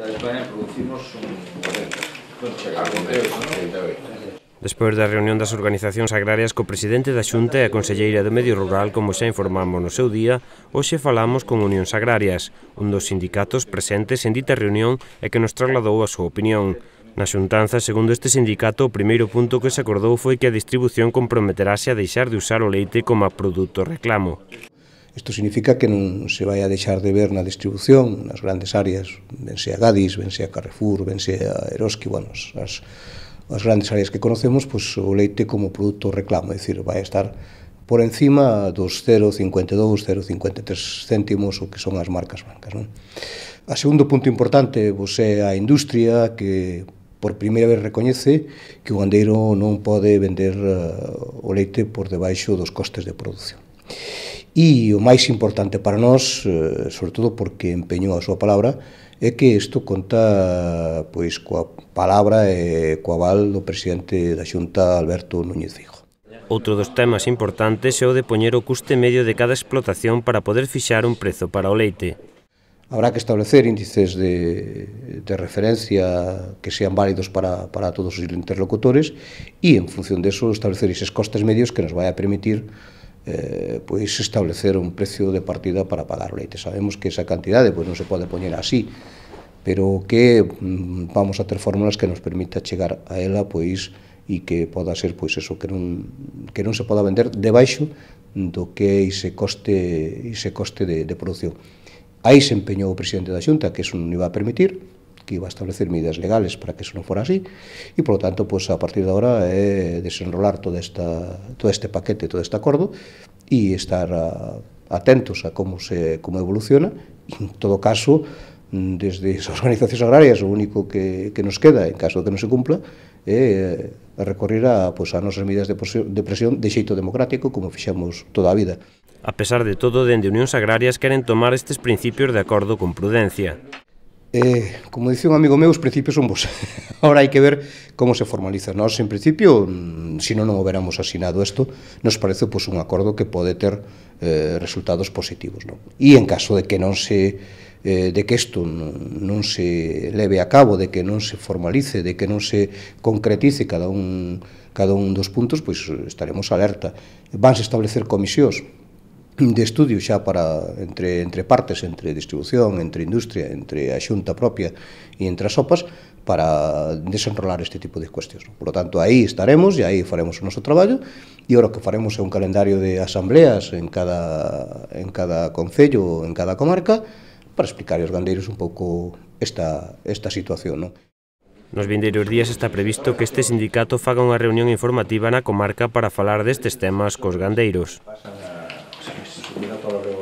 e a España producimos un Despois da reunión das organizacións agrarias co presidente da Xunta e a Conselleira do Medio Rural, como xa informamos no seu día, hoxe falamos con Unións Agrarias, un dos sindicatos presentes en dita reunión e que nos trasladou a súa opinión. Na xuntanza, segundo este sindicato, o primeiro punto que se acordou foi que a distribución comprometerase a deixar de usar o leite como produto reclamo. Isto significa que non se vai a deixar de ver na distribución nas grandes áreas, vense a Gadis, vense a Carrefour, vense a Eroski, bueno, as, as grandes áreas que conocemos, pois o leite como produto reclamo, é dicir, vai estar por encima dos 0,52, 0,53 céntimos o que son as marcas bancas. Non? A segundo punto importante vos pois, é a industria que por primeira vez recoñece que o gandeiro non pode vender eh, o leite por debaixo dos costes de produción. E o máis importante para nós, eh, sobre todo porque empeñou a súa palabra, é que isto conta pois coa palabra e coa val do presidente da Xunta Alberto Núñez Fijo. Outro dos temas importantes é o de poñer o custe medio de cada explotación para poder fixar un prezo para o leite. Habrá que establecer índices de, de referencia que sean válidos para, para todos os interlocutores e, en función de establecer eses costes medios que nos vai a permitir eh, pois establecer un precio de partida para pagar o leite. Sabemos que esa cantidade pois, non se pode poñer así, pero que mm, vamos a ter fórmulas que nos permita chegar a ela pois e que poda ser pois eso que non que non se poda vender debaixo do que ese coste ese coste de, de produción. Aí se empeñou o presidente da Xunta que eso non iba a permitir, que iba a establecer medidas legales para que eso non fora así e, por lo tanto pues a partir de é eh, desenrolar todo, esta, todo este paquete, todo este acordo e estar a, ah, atentos a como, se, como evoluciona e, en todo caso mm, desde as organizacións agrarias, o único que, que, nos queda, en caso de que non se cumpla, é eh, recorrer a, pues, a nosas medidas de presión, de presión de xeito democrático como fixamos toda a vida. A pesar de todo, dende Unións Agrarias queren tomar estes principios de acordo con prudencia. Eh, como dice un amigo meu, os principios son vos. Ahora hai que ver como se formaliza. Nós, en principio, mm, se non, non hoberamos asinado isto, nos parece pois, un acordo que pode ter eh, resultados positivos. Non? E en caso de que non se eh, de que isto non se leve a cabo, de que non se formalice, de que non se concretice cada un, cada un dos puntos, pois estaremos alerta. Vanse establecer comisións, de estudio xa para entre, entre partes, entre distribución, entre industria, entre a xunta propia e entre as sopas para desenrolar este tipo de cuestións. Por lo tanto, aí estaremos e aí faremos o noso traballo e ora que faremos é un calendario de asambleas en cada, en cada concello, en cada comarca, para explicar aos gandeiros un pouco esta, esta situación. Non? Nos vindeiros días está previsto que este sindicato faga unha reunión informativa na comarca para falar destes temas cos gandeiros. oportunidad